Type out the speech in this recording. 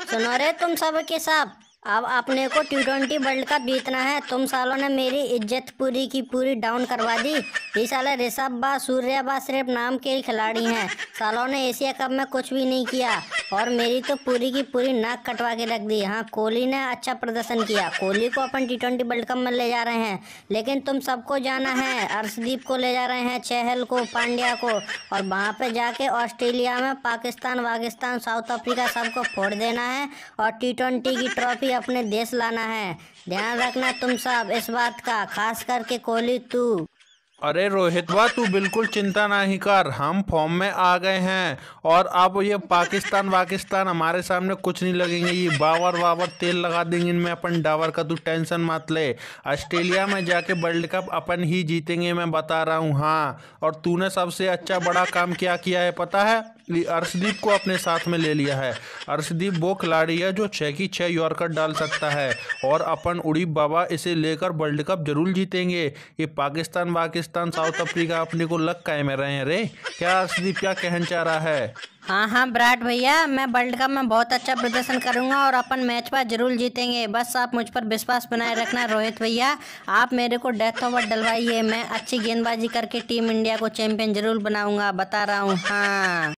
सुनो रे तुम सब के सब अब अपने को टी ट्वेंटी वर्ल्ड कप जीतना है तुम सालों ने मेरी इज्जत पूरी की पूरी डाउन करवा दी ये साले ऋषभ बा सूर्या बा सिर्फ नाम के ही खिलाड़ी हैं सालों ने एशिया कप में कुछ भी नहीं किया और मेरी तो पूरी की पूरी नाक कटवा के रख दी हाँ कोहली ने अच्छा प्रदर्शन किया कोहली को अपन टी ट्वेंटी वर्ल्ड कप में ले जा रहे हैं लेकिन तुम सबको जाना है अर्शदीप को ले जा रहे हैं चहल को पांड्या को और वहाँ पर जाके ऑस्ट्रेलिया में पाकिस्तान वाकिस्तान साउथ अफ्रीका सबको फोड़ देना है और टी ट्वेंटी की ट्रॉफी अपने देश लाना है ध्यान रखना तुम सब इस बात का खास करके कोहली तू अरे रोहित रोहितवा तू बिल्कुल चिंता नहीं कर हम फॉर्म में आ गए हैं और अब ये पाकिस्तान वाकिस्तान हमारे सामने कुछ नहीं लगेंगे ये बावर वावर तेल लगा देंगे इनमें अपन डावर का तू टेंशन मत ले ऑस्ट्रेलिया में जाके वर्ल्ड कप अपन ही जीतेंगे मैं बता रहा हूँ हाँ और तूने सबसे अच्छा बड़ा काम क्या किया है पता है अर्शदीप को अपने साथ में ले लिया है अर्शदीप वो खिलाड़ी है जो छः की छः यॉर्कर डाल सकता है और अपन उड़ी बाबा इसे लेकर वर्ल्ड कप जरूर जीतेंगे ये पाकिस्तान वाकिस्तान पाकिस्तान साउथ अफ्रीका अपने को लग कायम रहे हैं रे क्या अर्शदीप क्या कहन चाह रहा है हाँ हाँ विराट भैया मैं वर्ल्ड कप में बहुत अच्छा प्रदर्शन करूंगा और अपन मैच पर जरूर जीतेंगे बस आप मुझ पर विश्वास बनाए रखना रोहित भैया आप मेरे को डेथ ओवर डलवाइए मैं अच्छी गेंदबाजी करके टीम इंडिया को चैंपियन जरूर बनाऊंगा बता रहा हूँ हाँ